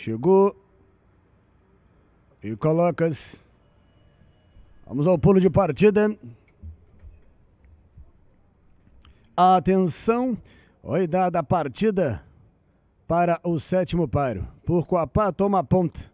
Chegou. E colocas. Vamos ao pulo de partida. Atenção. Oi, dada a partida para o sétimo paro. Por Coapá toma a ponta.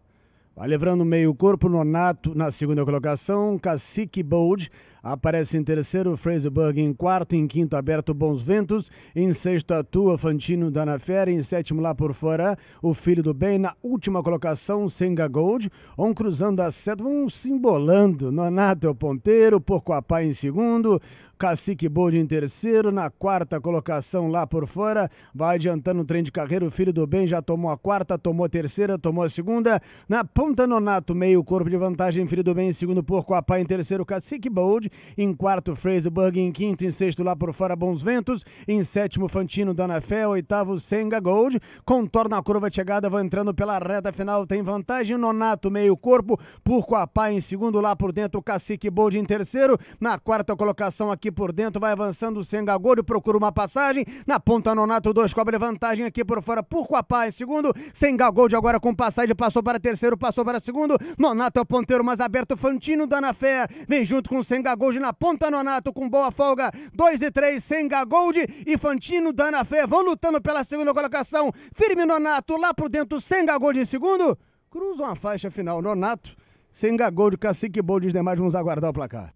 Vai levando meio corpo, Nonato na segunda colocação, Cacique Bold aparece em terceiro, Fraserburg em quarto, em quinto aberto Bons Ventos, em sexto atua Fantino Danafera, em sétimo lá por fora o Filho do Bem, na última colocação Senga Gold, um cruzando a seta, um simbolando, Nonato é o ponteiro, porco a pai em segundo, Cacique Bold em terceiro, na quarta colocação lá por fora, vai adiantando o trem de carreira, o filho do bem já tomou a quarta, tomou a terceira, tomou a segunda, na ponta Nonato, meio corpo de vantagem, filho do bem em segundo, Porco Apá em terceiro, Cacique Bold, em quarto, Fraserburg em quinto, em sexto lá por fora, Bons Ventos, em sétimo, Fantino Fé, oitavo, Senga Gold, contorna a curva de chegada, vai entrando pela reta final, tem vantagem, Nonato meio corpo, Porco Apá em segundo, lá por dentro, Cacique Bold em terceiro, na quarta colocação aqui aqui por dentro, vai avançando o Sengagolho, procura uma passagem. Na ponta, Nonato 2 cobre vantagem aqui por fora por Coapá em segundo. Sengagolho agora com passagem, passou para terceiro, passou para segundo. Nonato é o ponteiro mais aberto, Fantino Danafé vem junto com o na ponta, Nonato com boa folga. 2 e 3, Sengagold e Fantino Danafé vão lutando pela segunda colocação. Firme Nonato lá por dentro, Sengagold em segundo. Cruzam a faixa final, Nonato. Sem Gagol de Cacique Bold, os demais vamos aguardar o placar.